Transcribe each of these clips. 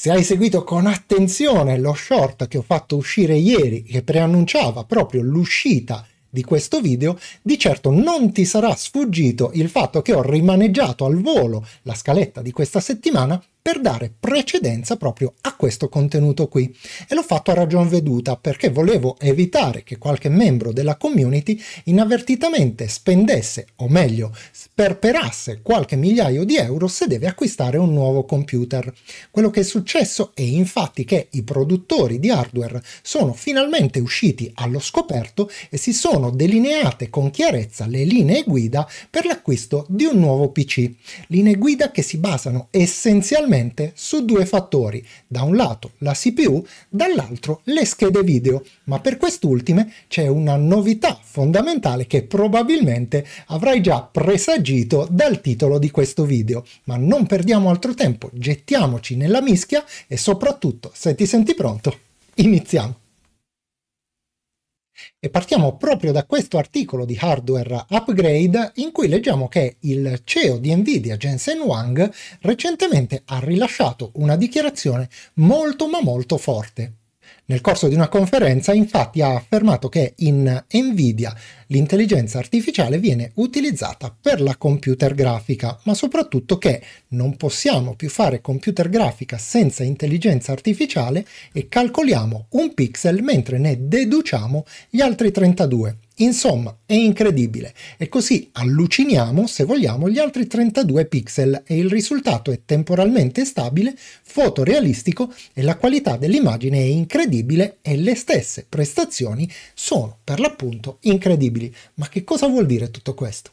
Se hai seguito con attenzione lo short che ho fatto uscire ieri, che preannunciava proprio l'uscita di questo video, di certo non ti sarà sfuggito il fatto che ho rimaneggiato al volo la scaletta di questa settimana per dare precedenza proprio a questo contenuto qui. E l'ho fatto a ragion veduta perché volevo evitare che qualche membro della community inavvertitamente spendesse, o meglio, sperperasse qualche migliaio di euro se deve acquistare un nuovo computer. Quello che è successo è infatti che i produttori di hardware sono finalmente usciti allo scoperto e si sono delineate con chiarezza le linee guida per l'acquisto di un nuovo PC. Linee guida che si basano essenzialmente principalmente su due fattori, da un lato la CPU, dall'altro le schede video, ma per quest'ultime c'è una novità fondamentale che probabilmente avrai già presagito dal titolo di questo video, ma non perdiamo altro tempo, gettiamoci nella mischia e soprattutto se ti senti pronto, iniziamo! E partiamo proprio da questo articolo di Hardware Upgrade in cui leggiamo che il CEO di Nvidia, Jensen Wang, recentemente ha rilasciato una dichiarazione molto ma molto forte. Nel corso di una conferenza infatti ha affermato che in Nvidia l'intelligenza artificiale viene utilizzata per la computer grafica, ma soprattutto che non possiamo più fare computer grafica senza intelligenza artificiale e calcoliamo un pixel mentre ne deduciamo gli altri 32. Insomma, è incredibile e così alluciniamo, se vogliamo, gli altri 32 pixel e il risultato è temporalmente stabile, fotorealistico e la qualità dell'immagine è incredibile incredibile e le stesse prestazioni sono per l'appunto incredibili. Ma che cosa vuol dire tutto questo?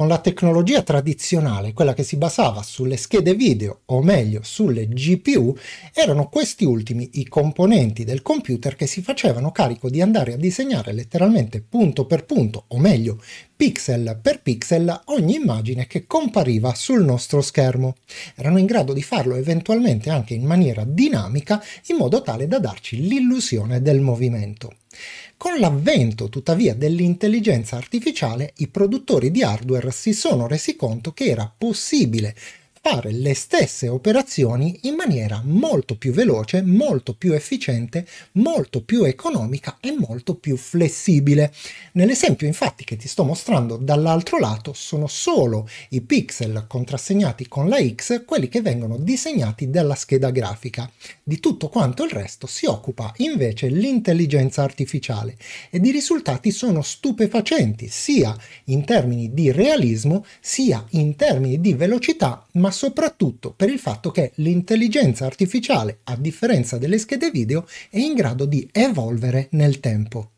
con la tecnologia tradizionale, quella che si basava sulle schede video, o meglio sulle GPU, erano questi ultimi i componenti del computer che si facevano carico di andare a disegnare letteralmente punto per punto, o meglio pixel per pixel, ogni immagine che compariva sul nostro schermo. Erano in grado di farlo eventualmente anche in maniera dinamica, in modo tale da darci l'illusione del movimento. Con l'avvento, tuttavia, dell'intelligenza artificiale, i produttori di hardware si sono resi conto che era possibile fare le stesse operazioni in maniera molto più veloce, molto più efficiente, molto più economica e molto più flessibile. Nell'esempio infatti che ti sto mostrando dall'altro lato sono solo i pixel contrassegnati con la X quelli che vengono disegnati dalla scheda grafica. Di tutto quanto il resto si occupa invece l'intelligenza artificiale ed i risultati sono stupefacenti sia in termini di realismo sia in termini di velocità ma ma soprattutto per il fatto che l'intelligenza artificiale, a differenza delle schede video, è in grado di evolvere nel tempo.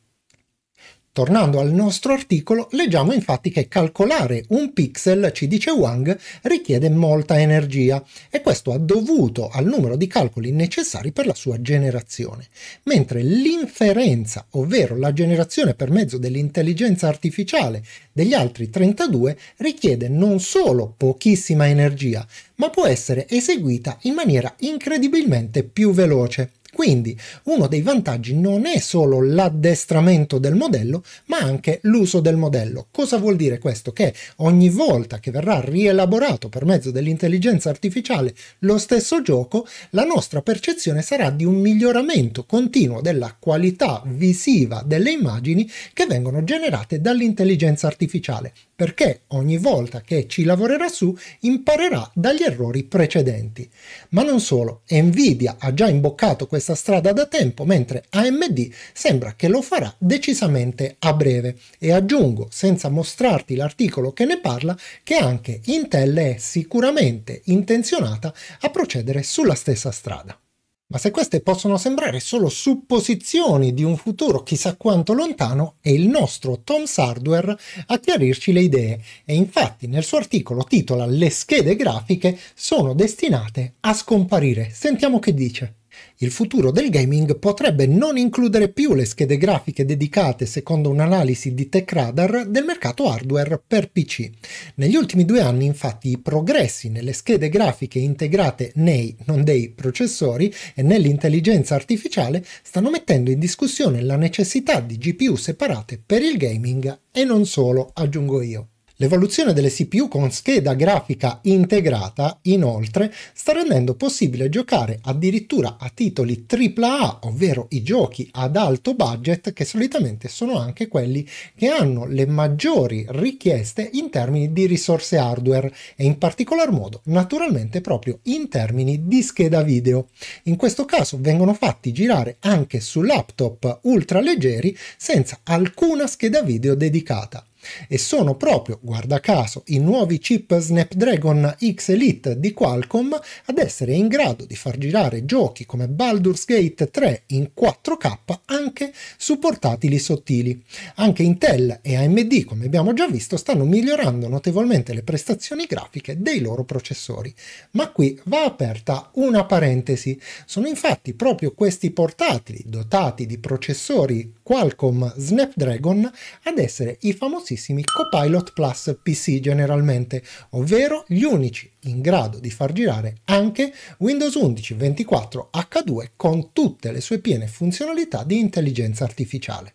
Tornando al nostro articolo, leggiamo infatti che calcolare un pixel, ci dice Wang, richiede molta energia e questo è dovuto al numero di calcoli necessari per la sua generazione, mentre l'inferenza, ovvero la generazione per mezzo dell'intelligenza artificiale degli altri 32, richiede non solo pochissima energia, ma può essere eseguita in maniera incredibilmente più veloce. Quindi uno dei vantaggi non è solo l'addestramento del modello, ma anche l'uso del modello. Cosa vuol dire questo? Che ogni volta che verrà rielaborato per mezzo dell'intelligenza artificiale lo stesso gioco, la nostra percezione sarà di un miglioramento continuo della qualità visiva delle immagini che vengono generate dall'intelligenza artificiale, perché ogni volta che ci lavorerà su imparerà dagli errori precedenti. Ma non solo, Nvidia ha già imboccato questo questa strada da tempo, mentre AMD sembra che lo farà decisamente a breve. E aggiungo, senza mostrarti l'articolo che ne parla, che anche Intel è sicuramente intenzionata a procedere sulla stessa strada. Ma se queste possono sembrare solo supposizioni di un futuro chissà quanto lontano, è il nostro Tom Sardware a chiarirci le idee e infatti nel suo articolo titola Le schede grafiche sono destinate a scomparire. Sentiamo che dice. Il futuro del gaming potrebbe non includere più le schede grafiche dedicate, secondo un'analisi di TechRadar, del mercato hardware per PC. Negli ultimi due anni, infatti, i progressi nelle schede grafiche integrate nei, non dei, processori e nell'intelligenza artificiale stanno mettendo in discussione la necessità di GPU separate per il gaming e non solo, aggiungo io. L'evoluzione delle CPU con scheda grafica integrata, inoltre, sta rendendo possibile giocare addirittura a titoli AAA, ovvero i giochi ad alto budget che solitamente sono anche quelli che hanno le maggiori richieste in termini di risorse hardware e in particolar modo naturalmente proprio in termini di scheda video. In questo caso vengono fatti girare anche su laptop ultraleggeri senza alcuna scheda video dedicata. E sono proprio, guarda caso, i nuovi chip Snapdragon X Elite di Qualcomm ad essere in grado di far girare giochi come Baldur's Gate 3 in 4K anche su portatili sottili. Anche Intel e AMD, come abbiamo già visto, stanno migliorando notevolmente le prestazioni grafiche dei loro processori. Ma qui va aperta una parentesi. Sono infatti proprio questi portatili dotati di processori Qualcomm Snapdragon ad essere i famosissimi Copilot Plus PC generalmente, ovvero gli unici in grado di far girare anche Windows 11 24H2 con tutte le sue piene funzionalità di intelligenza artificiale.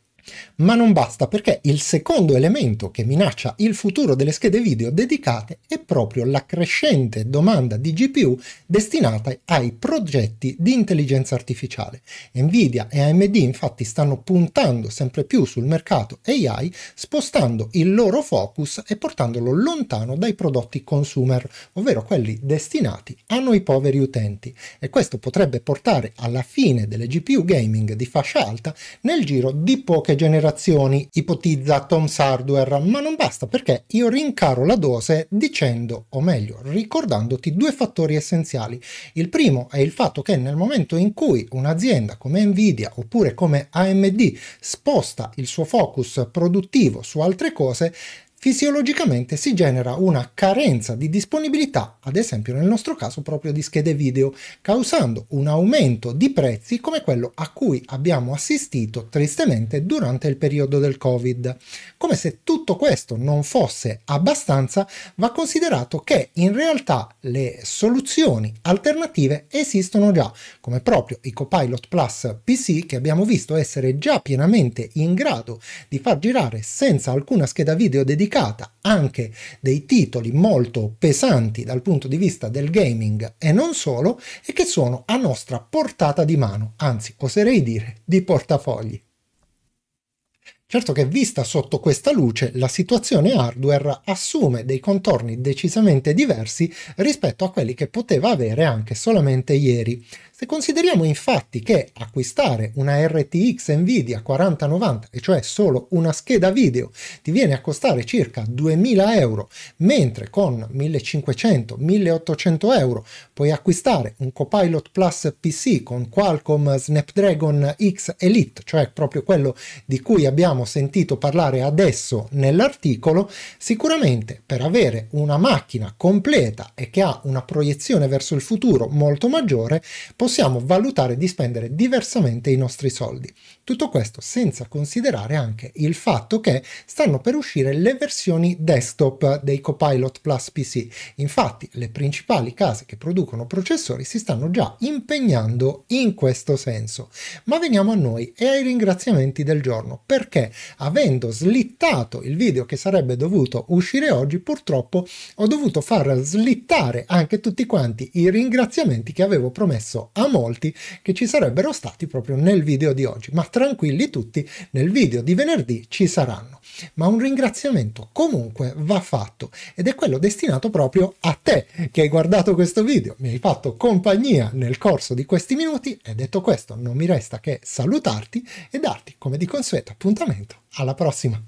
Ma non basta perché il secondo elemento che minaccia il futuro delle schede video dedicate è proprio la crescente domanda di GPU destinata ai progetti di intelligenza artificiale. Nvidia e AMD infatti stanno puntando sempre più sul mercato AI spostando il loro focus e portandolo lontano dai prodotti consumer, ovvero quelli destinati a noi poveri utenti e questo potrebbe portare alla fine delle GPU gaming di fascia alta nel giro di poche generazioni, ipotizza Tom's Hardware, ma non basta perché io rincaro la dose dicendo, o meglio, ricordandoti due fattori essenziali. Il primo è il fatto che nel momento in cui un'azienda come Nvidia oppure come AMD sposta il suo focus produttivo su altre cose, fisiologicamente si genera una carenza di disponibilità, ad esempio nel nostro caso proprio di schede video, causando un aumento di prezzi come quello a cui abbiamo assistito tristemente durante il periodo del Covid. Come se tutto questo non fosse abbastanza, va considerato che in realtà le soluzioni alternative esistono già, come proprio i Copilot Plus PC che abbiamo visto essere già pienamente in grado di far girare senza alcuna scheda video dedicata giudicata anche dei titoli molto pesanti dal punto di vista del gaming e non solo, e che sono a nostra portata di mano, anzi oserei dire di portafogli. Certo che vista sotto questa luce la situazione hardware assume dei contorni decisamente diversi rispetto a quelli che poteva avere anche solamente ieri. Se consideriamo infatti che acquistare una RTX Nvidia 4090, e cioè solo una scheda video, ti viene a costare circa 2000 euro, mentre con 1500-1800 euro puoi acquistare un Copilot Plus PC con Qualcomm Snapdragon X Elite, cioè proprio quello di cui abbiamo abbiamo sentito parlare adesso nell'articolo, sicuramente per avere una macchina completa e che ha una proiezione verso il futuro molto maggiore, possiamo valutare di spendere diversamente i nostri soldi. Tutto questo senza considerare anche il fatto che stanno per uscire le versioni desktop dei Copilot Plus PC. Infatti le principali case che producono processori si stanno già impegnando in questo senso. Ma veniamo a noi e ai ringraziamenti del giorno, perché avendo slittato il video che sarebbe dovuto uscire oggi, purtroppo ho dovuto far slittare anche tutti quanti i ringraziamenti che avevo promesso a molti che ci sarebbero stati proprio nel video di oggi. Ma tranquilli tutti, nel video di venerdì ci saranno. Ma un ringraziamento comunque va fatto ed è quello destinato proprio a te che hai guardato questo video, mi hai fatto compagnia nel corso di questi minuti e detto questo non mi resta che salutarti e darti come di consueto appuntamento appuntamento. Alla prossima!